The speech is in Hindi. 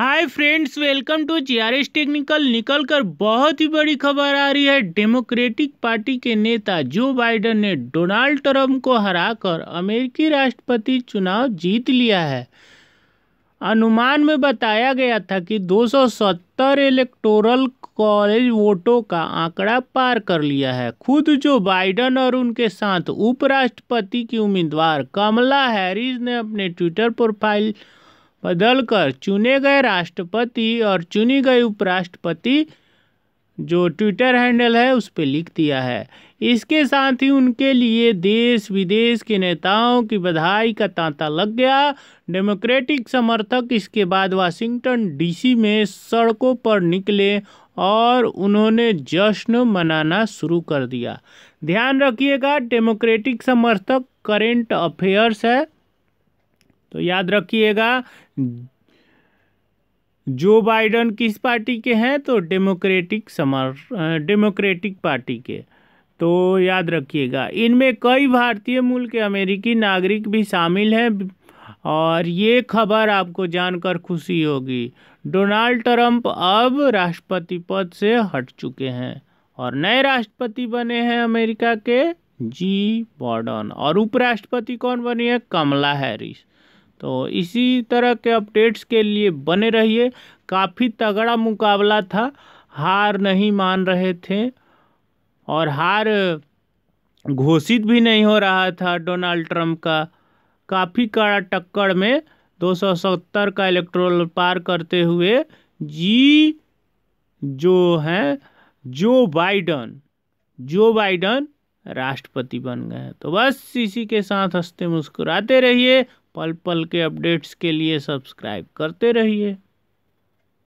hi friends welcome to GRS technical निकल कर बहुत ही बड़ी खबर आ रही है डेमोक्रेटिक पार्टी के नेता जो बाइडन ने डोनाल्ड ट्रंप को हराकर अमेरिकी राष्ट्रपति चुनाव जीत लिया है अनुमान में बताया गया था कि 270 इलेक्टोरल कॉलेज वोटों का आंकड़ा पार कर लिया है खुद जो बाइडन और उनके साथ उपराष्ट्रपति की उम्मीदवार कमला हैरिस ने अपने ट्विटर प्रोफाइल बदलकर चुने गए राष्ट्रपति और चुनी गई उपराष्ट्रपति जो ट्विटर हैंडल है उस पर लिख दिया है इसके साथ ही उनके लिए देश विदेश के नेताओं की बधाई का तांता लग गया डेमोक्रेटिक समर्थक इसके बाद वाशिंगटन डीसी में सड़कों पर निकले और उन्होंने जश्न मनाना शुरू कर दिया ध्यान रखिएगा डेमोक्रेटिक समर्थक करेंट अफेयर्स है तो याद रखिएगा जो बाइडन किस पार्टी के हैं तो डेमोक्रेटिक समर डेमोक्रेटिक पार्टी के तो याद रखिएगा इनमें कई भारतीय मूल के अमेरिकी नागरिक भी शामिल हैं और ये खबर आपको जानकर खुशी होगी डोनाल्ड ट्रंप अब राष्ट्रपति पद से हट चुके हैं और नए राष्ट्रपति बने हैं अमेरिका के जी बॉर्डन और उपराष्ट्रपति कौन बनी है कमला हैरिस तो इसी तरह के अपडेट्स के लिए बने रहिए काफ़ी तगड़ा मुकाबला था हार नहीं मान रहे थे और हार घोषित भी नहीं हो रहा था डोनाल्ड ट्रंप का काफ़ी कड़ा टक्कर में 270 का इलेक्ट्रोल पार करते हुए जी जो हैं जो बाइडन जो बाइडन राष्ट्रपति बन गए तो बस इसी के साथ हंसते मुस्कुराते रहिए पल पल के अपडेट्स के लिए सब्सक्राइब करते रहिए